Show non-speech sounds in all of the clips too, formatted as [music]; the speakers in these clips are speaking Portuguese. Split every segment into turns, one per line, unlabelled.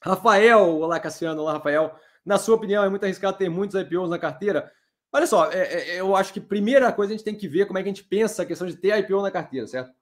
Rafael, olá Cassiano, olá Rafael. Na sua opinião, é muito arriscado ter muitos IPOs na carteira? Olha só, é, é, é, eu acho que primeira coisa a gente tem que ver como é que a gente pensa a questão de ter IPO na carteira, certo?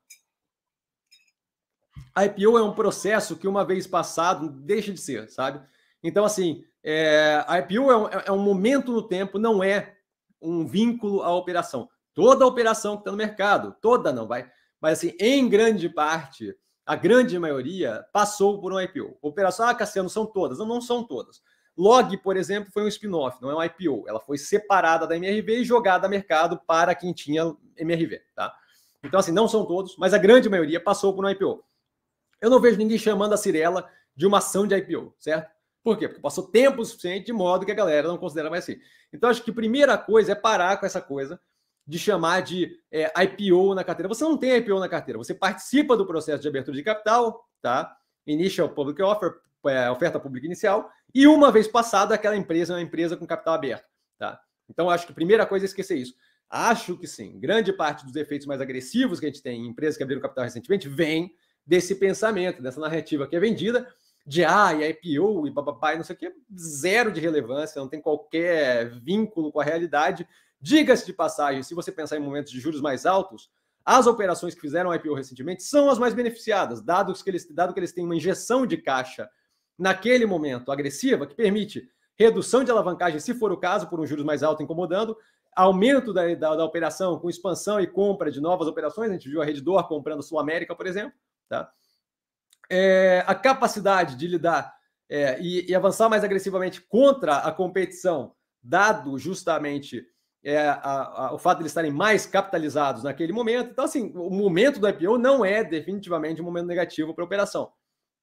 IPO é um processo que, uma vez passado, deixa de ser, sabe? Então, assim, é, IPO é um, é, é um momento no tempo, não é um vínculo à operação. Toda operação que está no mercado, toda não vai, mas assim, em grande parte, a grande maioria passou por um IPO. Operação, ah, Cassiano, são todas. Não, não são todas. Log, por exemplo, foi um spin-off, não é um IPO. Ela foi separada da MRV e jogada a mercado para quem tinha MRV, tá? Então, assim, não são todos, mas a grande maioria passou por um IPO. Eu não vejo ninguém chamando a Cirela de uma ação de IPO, certo? Por quê? Porque passou tempo suficiente de modo que a galera não considera mais assim. Então, acho que a primeira coisa é parar com essa coisa de chamar de é, IPO na carteira. Você não tem IPO na carteira, você participa do processo de abertura de capital, tá? Initial Public Offer, é, oferta pública inicial, e uma vez passada, aquela empresa é uma empresa com capital aberto, tá? Então, acho que a primeira coisa é esquecer isso. Acho que sim. Grande parte dos efeitos mais agressivos que a gente tem em empresas que abriram capital recentemente vem desse pensamento, dessa narrativa que é vendida de ah, e IPO e papai, não sei o que, zero de relevância, não tem qualquer vínculo com a realidade Diga-se de passagem, se você pensar em momentos de juros mais altos, as operações que fizeram IPO recentemente são as mais beneficiadas, dado que eles, dado que eles têm uma injeção de caixa naquele momento agressiva, que permite redução de alavancagem, se for o caso, por um juros mais alto incomodando, aumento da, da, da operação com expansão e compra de novas operações. A gente viu a Reddor comprando Sul América, por exemplo. Tá? É, a capacidade de lidar é, e, e avançar mais agressivamente contra a competição, dado justamente é, a, a, o fato de eles estarem mais capitalizados naquele momento. Então, assim, o momento do IPO não é definitivamente um momento negativo para a operação.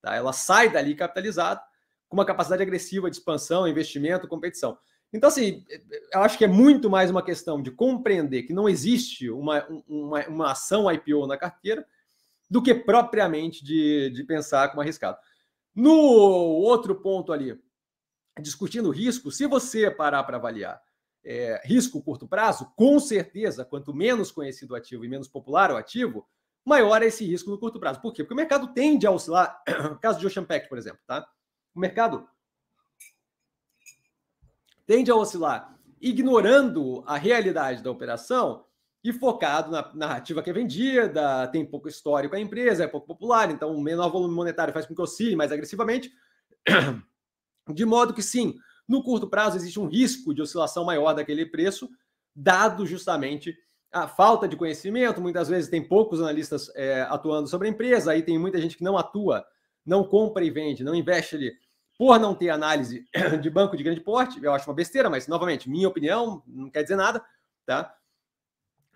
Tá? Ela sai dali capitalizada, com uma capacidade agressiva de expansão, investimento, competição. Então, assim, eu acho que é muito mais uma questão de compreender que não existe uma, uma, uma ação IPO na carteira do que propriamente de, de pensar como arriscado. No outro ponto ali, discutindo risco, se você parar para avaliar é, risco curto prazo, com certeza, quanto menos conhecido o ativo e menos popular o ativo, maior é esse risco no curto prazo. Por quê? Porque o mercado tende a oscilar, [clears throat] caso de Ocean Pack, por exemplo, tá? O mercado tende a oscilar ignorando a realidade da operação e focado na narrativa que é vendida, tem pouco histórico a empresa, é pouco popular, então o menor volume monetário faz com que oscile mais agressivamente. [clears throat] De modo que sim, no curto prazo, existe um risco de oscilação maior daquele preço, dado justamente a falta de conhecimento. Muitas vezes tem poucos analistas é, atuando sobre a empresa, aí tem muita gente que não atua, não compra e vende, não investe ali. Por não ter análise [clears throat] de banco de grande porte, eu acho uma besteira, mas novamente, minha opinião não quer dizer nada, tá?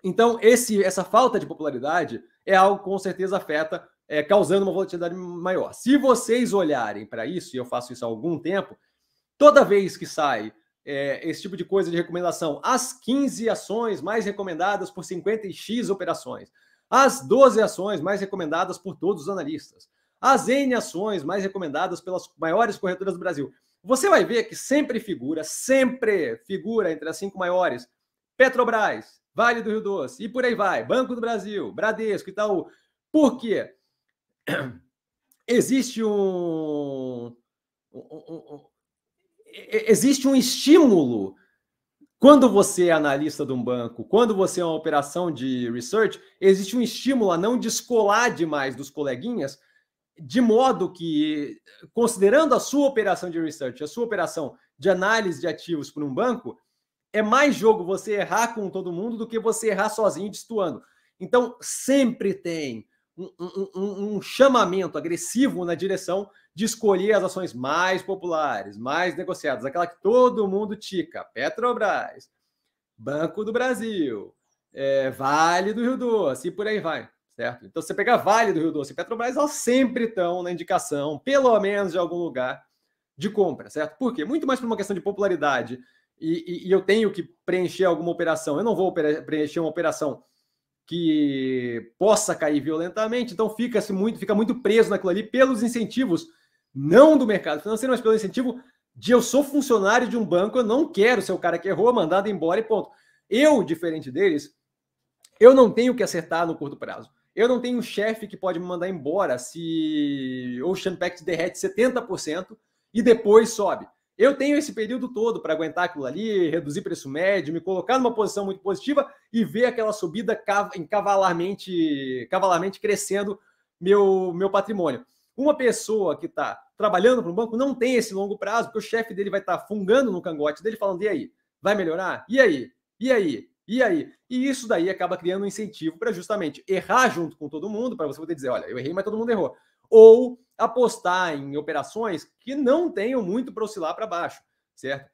Então, esse, essa falta de popularidade é algo que com certeza afeta, é, causando uma volatilidade maior. Se vocês olharem para isso, e eu faço isso há algum tempo, Toda vez que sai é, esse tipo de coisa de recomendação, as 15 ações mais recomendadas por 50x operações, as 12 ações mais recomendadas por todos os analistas, as N ações mais recomendadas pelas maiores corretoras do Brasil. Você vai ver que sempre figura, sempre figura entre as cinco maiores: Petrobras, Vale do Rio Doce e por aí vai, Banco do Brasil, Bradesco e tal. Por quê? [clears throat] Existe um, um, um, existe um estímulo quando você é analista de um banco, quando você é uma operação de research, existe um estímulo a não descolar demais dos coleguinhas, de modo que, considerando a sua operação de research, a sua operação de análise de ativos para um banco, é mais jogo você errar com todo mundo do que você errar sozinho destoando. Então, sempre tem um, um, um, chamamento agressivo na direção de escolher as ações mais populares, mais negociadas, aquela que todo mundo tica: Petrobras, Banco do Brasil, é, Vale do Rio Doce e por aí vai, certo? Então, você pegar Vale do Rio Doce e Petrobras, elas sempre estão na indicação, pelo menos de algum lugar, de compra, certo? Por quê? Muito mais por uma questão de popularidade e, e, e eu tenho que preencher alguma operação, eu não vou preencher uma operação que possa cair violentamente. Então fica muito, fica muito preso naquilo ali pelos incentivos, não do mercado financeiro, mas pelo incentivo de eu sou funcionário de um banco, eu não quero ser o cara que errou, mandado embora e ponto. Eu, diferente deles, eu não tenho que acertar no curto prazo. Eu não tenho um chefe que pode me mandar embora se Ocean Pact derrete 70% e depois sobe. Eu tenho esse período todo para aguentar aquilo ali, reduzir preço médio, me colocar numa posição muito positiva e ver aquela subida encavalarmente, cavalarmente crescendo meu, meu patrimônio. Uma pessoa que está trabalhando para um banco não tem esse longo prazo, porque o chefe dele vai estar tá fungando no cangote dele, falando: e aí? Vai melhorar? E aí? E aí? E aí? E isso daí acaba criando um incentivo para justamente errar junto com todo mundo, para você poder dizer: olha, eu errei, mas todo mundo errou. Ou apostar em operações que não tenham muito para oscilar para baixo, certo?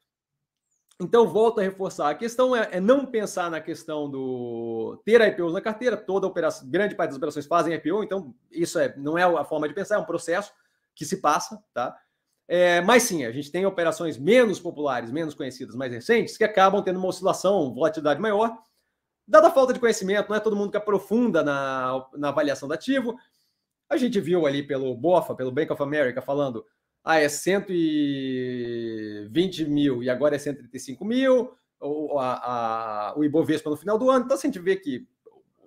Então, volto a reforçar: a questão é, é, não pensar na questão do ter IPOs na carteira, toda operação, grande parte das operações fazem IPO, então isso é, não é a forma de pensar, é um processo que se passa, tá? É, mas sim, a gente tem operações menos populares, menos conhecidas, mais recentes, que acabam tendo uma oscilação, volatilidade maior, dada a falta de conhecimento, não é todo mundo que aprofunda na, na avaliação do ativo, a gente viu ali pelo BOFA, pelo Bank of America, falando: ah, é 120 mil e agora é 135 mil, o, a, a, o Ibovespa no final do ano. Então, a gente vê que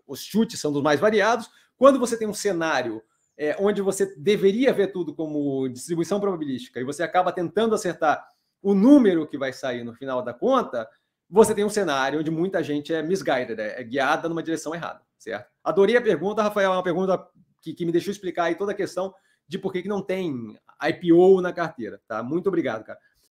os chutes são dos mais variados. Quando você tem um cenário é, onde você deveria ver tudo como distribuição probabilística e você acaba tentando acertar o número que vai sair no final da conta, você tem um cenário onde muita gente é misguided, é, é guiada numa direção errada, certo? Adorei a pergunta, Rafael, é uma pergunta que, que me deixou explicar aí toda a questão de por que, que não tem IPO na carteira, tá? Muito obrigado, cara.